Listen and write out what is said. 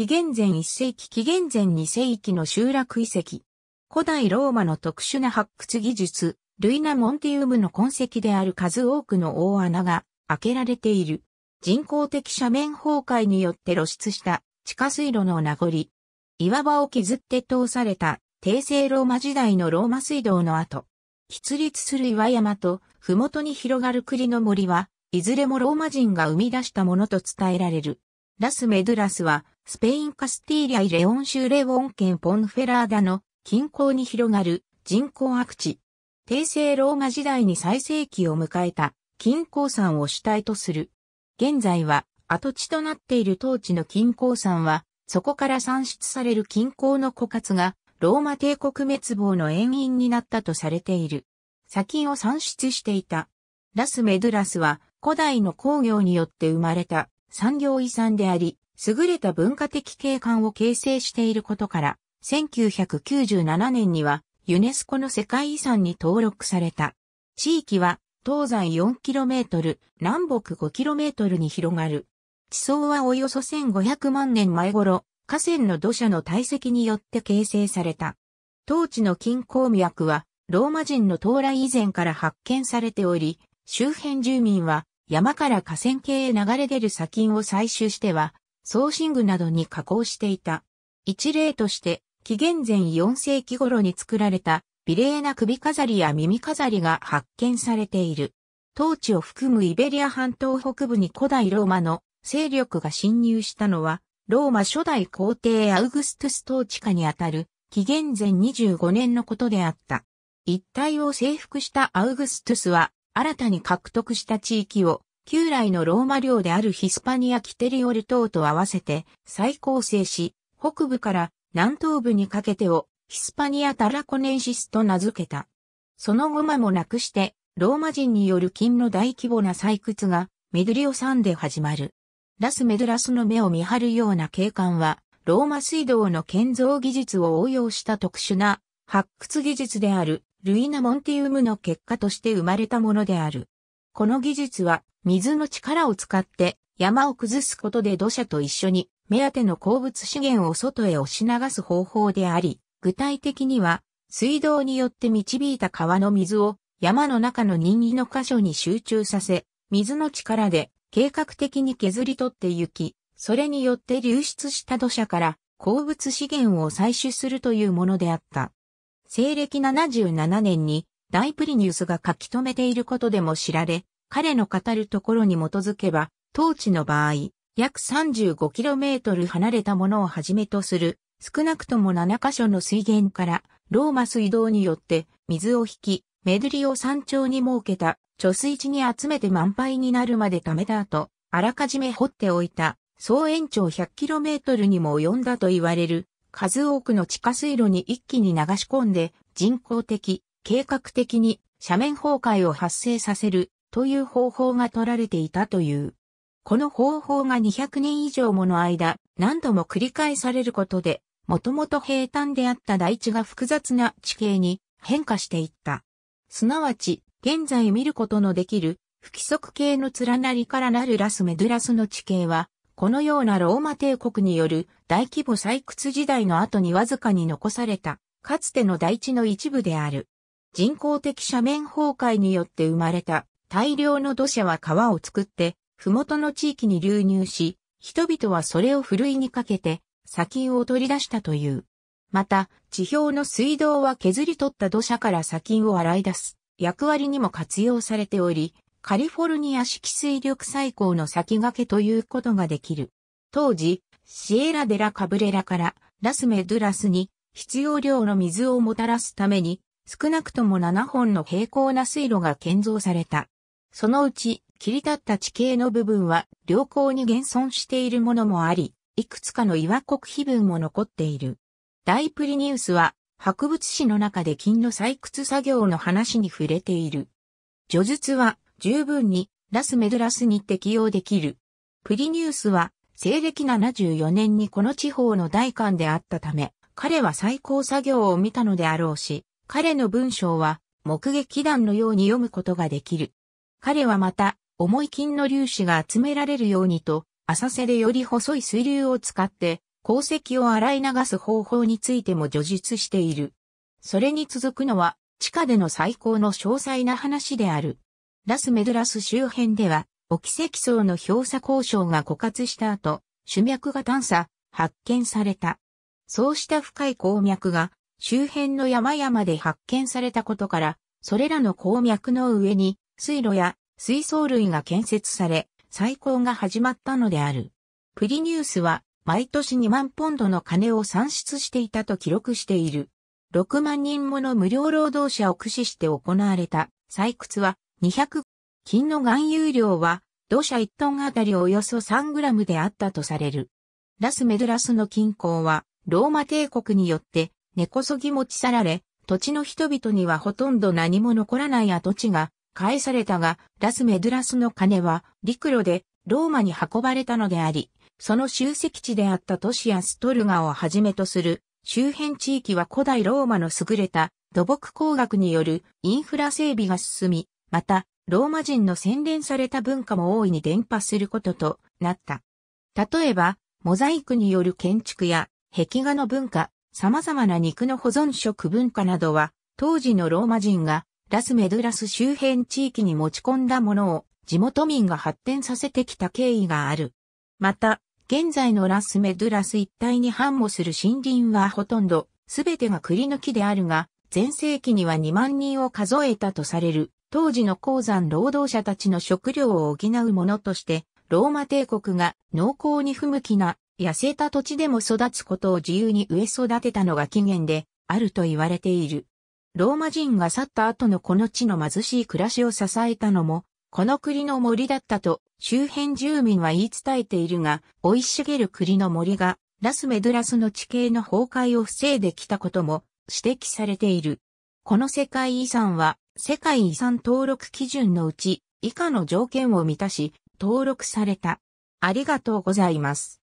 紀元前1世紀紀元前2世紀の集落遺跡。古代ローマの特殊な発掘技術、ルイナ・モンティウムの痕跡である数多くの大穴が開けられている。人工的斜面崩壊によって露出した地下水路の名残。岩場を削って通された帝政ローマ時代のローマ水道の後、喫立する岩山と、麓に広がる栗の森は、いずれもローマ人が生み出したものと伝えられる。ラス・メドゥラスは、スペインカスティーリアイレオン州レオン県ポンフェラーダの近郊に広がる人工悪地。帝政ローマ時代に最盛期を迎えた近郊山を主体とする。現在は跡地となっている当地の近郊山は、そこから産出される近郊の枯渇がローマ帝国滅亡の遠因になったとされている。砂金を産出していた。ラス・メドゥラスは古代の工業によって生まれた産業遺産であり、優れた文化的景観を形成していることから、1997年にはユネスコの世界遺産に登録された。地域は東西 4km、南北 5km に広がる。地層はおよそ1500万年前頃、河川の土砂の堆積によって形成された。当地の金鉱脈は、ローマ人の到来以前から発見されており、周辺住民は山から河川系へ流れ出る砂金を採取しては、送信具などに加工していた。一例として、紀元前4世紀頃に作られた美麗な首飾りや耳飾りが発見されている。当地を含むイベリア半島北部に古代ローマの勢力が侵入したのは、ローマ初代皇帝アウグストゥス統治下にあたる紀元前25年のことであった。一帯を征服したアウグストゥスは、新たに獲得した地域を旧来のローマ領であるヒスパニア・キテリオル島と合わせて再構成し、北部から南東部にかけてをヒスパニア・タラコネンシスと名付けた。その後間もなくして、ローマ人による金の大規模な採掘がメドリオ山で始まる。ラス・メドラスの目を見張るような景観は、ローマ水道の建造技術を応用した特殊な発掘技術であるルイナ・モンティウムの結果として生まれたものである。この技術は水の力を使って山を崩すことで土砂と一緒に目当ての鉱物資源を外へ押し流す方法であり、具体的には水道によって導いた川の水を山の中の任意の箇所に集中させ、水の力で計画的に削り取って行き、それによって流出した土砂から鉱物資源を採取するというものであった。西暦77年に大プリニウスが書き留めていることでも知られ、彼の語るところに基づけば、当地の場合、約 35km 離れたものをはじめとする、少なくとも7カ所の水源から、ローマ水道によって水を引き、目ドりを山頂に設けた貯水池に集めて満杯になるまで貯めた後、あらかじめ掘っておいた、総延長 100km にも及んだと言われる、数多くの地下水路に一気に流し込んで、人工的、計画的に斜面崩壊を発生させるという方法が取られていたという。この方法が200年以上もの間、何度も繰り返されることで、もともと平坦であった大地が複雑な地形に変化していった。すなわち、現在見ることのできる不規則系の連なりからなるラスメドゥラスの地形は、このようなローマ帝国による大規模採掘時代の後にわずかに残された、かつての大地の一部である。人工的斜面崩壊によって生まれた大量の土砂は川を作って、麓の地域に流入し、人々はそれをふるいにかけて、砂金を取り出したという。また、地表の水道は削り取った土砂から砂金を洗い出す役割にも活用されており、カリフォルニア式水力最高の先駆けということができる。当時、シエラ・デラ・カブレラからラスメ・ドゥラスに必要量の水をもたらすために少なくとも7本の平行な水路が建造された。そのうち切り立った地形の部分は良好に現存しているものもあり、いくつかの岩国碑文も残っている。大プリニウスは博物史の中で金の採掘作業の話に触れている。叙述は十分にラスメドラスに適用できる。プリニウスは西暦74年にこの地方の大官であったため、彼は最高作業を見たのであろうし、彼の文章は目撃談のように読むことができる。彼はまた、重い金の粒子が集められるようにと、浅瀬でより細い水流を使って、鉱石を洗い流す方法についても叙述している。それに続くのは、地下での最高の詳細な話である。ラスメドラス周辺では、オキキ層の表差交渉が枯渇した後、主脈が探査、発見された。そうした深い鉱脈が、周辺の山々で発見されたことから、それらの鉱脈の上に、水路や水槽類が建設され、採鉱が始まったのである。プリニウスは、毎年2万ポンドの金を算出していたと記録している。6万人もの無料労働者を駆使して行われた採掘は200、金の含有量は土砂1トンあたりおよそ3グラムであったとされる。ラスメドラスの均衡はローマ帝国によって根こそぎ持ち去られ、土地の人々にはほとんど何も残らない跡地が返されたが、ラスメドラスの金は陸路でローマに運ばれたのであり、その集積地であった都市やストルガをはじめとする周辺地域は古代ローマの優れた土木工学によるインフラ整備が進み、また、ローマ人の洗練された文化も大いに伝播することとなった。例えば、モザイクによる建築や壁画の文化、様々な肉の保存食文化などは、当時のローマ人がラスメドゥラス周辺地域に持ち込んだものを地元民が発展させてきた経緯がある。また、現在のラスメドゥラス一帯に繁茂する森林はほとんど、すべてが栗の木であるが、前世紀には2万人を数えたとされる、当時の鉱山労働者たちの食料を補うものとして、ローマ帝国が濃厚に不向きな痩せた土地でも育つことを自由に植え育てたのが起源であると言われている。ローマ人が去った後のこの地の貧しい暮らしを支えたのも、この栗の森だったと周辺住民は言い伝えているが、生い茂る栗の森がラスメドラスの地形の崩壊を防いできたことも指摘されている。この世界遺産は世界遺産登録基準のうち以下の条件を満たし登録された。ありがとうございます。